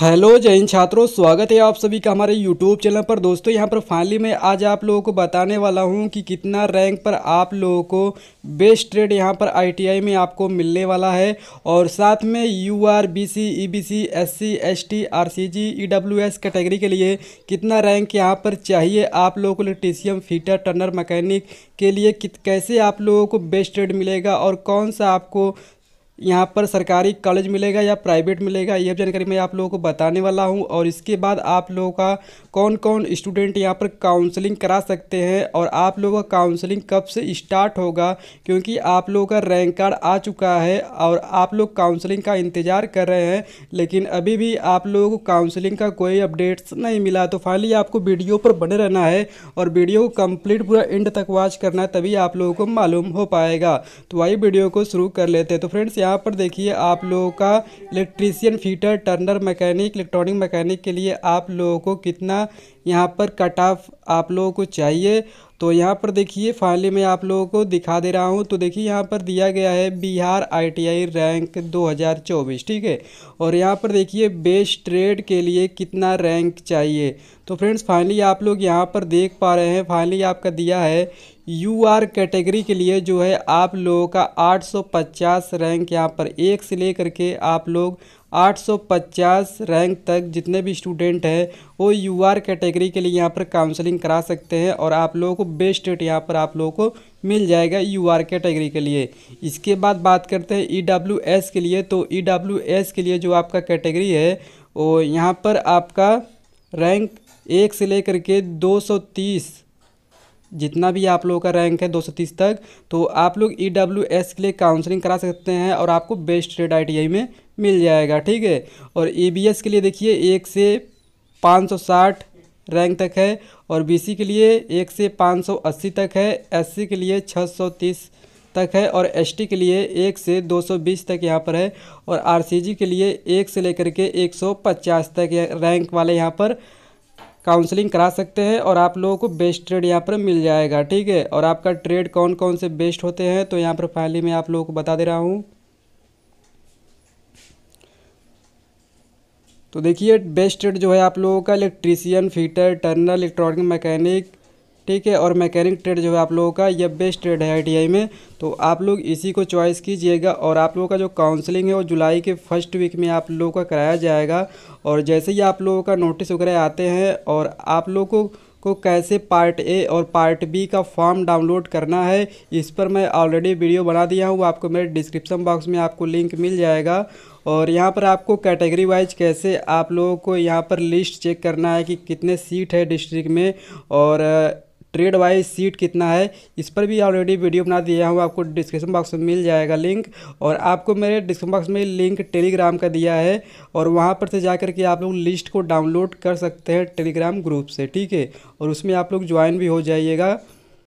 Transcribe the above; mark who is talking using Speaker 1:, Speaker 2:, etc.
Speaker 1: hello जय हिंद छात्रों स्वागत है आप सभी का हमारे यूट्यूब चैनल पर दोस्तों यहाँ पर फाइनली मैं आज आप लोगों को बताने वाला हूँ कि कितना रैंक पर आप लोगों को बेस्ट ट्रेड यहाँ पर आईटीआई में आपको मिलने वाला है और साथ में U R B C E B C S C S T R C G E W S category के लिए कितना रैंक यहाँ पर चाहिए आप लोगों को इलेक्ट्रीसियम फीटर टर्नर मकैनिक के लिए कित कैसे आप लोगों को बेस्ट ट्रेड मिलेगा और कौन सा आपको यहाँ पर सरकारी कॉलेज मिलेगा या प्राइवेट मिलेगा यह जानकारी मैं आप लोगों को बताने वाला हूँ और इसके बाद आप लोगों का कौन कौन स्टूडेंट यहाँ पर काउंसलिंग करा सकते हैं और आप लोगों का काउंसलिंग कब से स्टार्ट होगा क्योंकि आप लोगों का रैंक कार्ड आ चुका है और आप लोग काउंसलिंग का इंतज़ार कर रहे हैं लेकिन अभी भी आप लोगों को काउंसलिंग का कोई अपडेट्स नहीं मिला तो फाइनली आपको वीडियो पर बने रहना है और वीडियो को कम्प्लीट पूरा एंड तक वॉच करना है तभी आप लोगों को मालूम हो पाएगा तो वही वीडियो को शुरू कर लेते हैं तो फ्रेंड्स यहाँ यहाँ पर देखिए आप लोगों का electrician fitter turner mechanic electronic mechanic के लिए आप लोगों को कितना यहाँ पर कट ऑफ आप लोगों को चाहिए तो यहाँ पर देखिए फाइनली मैं आप लोगों को दिखा दे रहा हूँ तो देखिए यहाँ पर दिया गया है बिहार आईटीआई रैंक 2024 ठीक है और यहाँ पर देखिए बेस्ट ट्रेड के लिए कितना रैंक चाहिए तो फ्रेंड्स फाइनली आप लोग यहाँ पर देख पा रहे हैं फाइनली आपका दिया है यू आर कैटेगरी के लिए जो है आप लोगों का 850 रैंक यहाँ पर एक से लेकर के आप लोग 850 रैंक तक जितने भी स्टूडेंट हैं वो यू आर कैटेगरी के लिए यहाँ पर काउंसलिंग करा सकते हैं और आप लोगों को बेस्ट रेट यहाँ पर आप लोगों को मिल जाएगा यू आर कैटेगरी के लिए इसके बाद बात करते हैं ई डब्ल्यू एस के लिए तो ई डब्ल्यू एस के लिए जो आपका कैटेगरी है वो यहाँ पर आपका रैंक एक से लेकर के तीस जितना भी आप लोगों का रैंक है दो सौ तीस तक तो आप लोग ई डब्ल्यू एस के लिए काउंसलिंग करा सकते हैं और आपको बेस्ट रेट आई टी में मिल जाएगा ठीक है और ई बी एस के लिए देखिए एक से पाँच सौ साठ रैंक तक है और बी सी के लिए एक से पाँच सौ अस्सी तक है एस सी के लिए छः सौ तीस तक है और एस टी के लिए एक से 220 तक यहाँ पर है और आर सी जी के लिए एक से लेकर के 150 तक रैंक वाले यहाँ पर काउंसलिंग करा सकते हैं और आप लोगों को बेस्ट ट्रेड यहाँ पर मिल जाएगा ठीक है और आपका ट्रेड कौन कौन से बेस्ट होते हैं तो यहाँ पर फाइनली मैं आप लोगों को बता दे रहा हूँ तो देखिए बेस्ट ट्रेड जो है आप लोगों का electrician fitter turner electronic mechanic ठीक है और मैकेनिक ट्रेड जो है आप लोगों का यह बेस्ट ट्रेड है आईटीआई में तो आप लोग इसी को चॉइस कीजिएगा और आप लोगों का जो काउंसलिंग है वो जुलाई के फर्स्ट वीक में आप लोगों का कराया जाएगा और जैसे ही आप लोगों का नोटिस वगैरह आते हैं और आप लोगों को को कैसे पार्ट ए और पार्ट बी का फॉर्म डाउनलोड करना है इस पर मैं ऑलरेडी वीडियो बना दिया हूँ आपको मेरे डिस्क्रिप्शन बॉक्स में आपको लिंक मिल जाएगा और यहाँ पर आपको कैटेगरी वाइज कैसे आप लोगों को यहाँ पर लिस्ट चेक करना है कि कितने सीट है डिस्ट्रिक्ट में और ट्रेड वाइज सीट कितना है इस पर भी ऑलरेडी वीडियो बना दिया हूँ आपको डिस्क्रिप्शन बॉक्स में मिल जाएगा लिंक और आपको मेरे डिस्क्रिप्शन बॉक्स में लिंक टेलीग्राम का दिया है और वहाँ पर से जा करके आप लोग लिस्ट को डाउनलोड कर सकते हैं टेलीग्राम ग्रुप से ठीक है और उसमें आप लोग ज्वाइन भी हो जाइएगा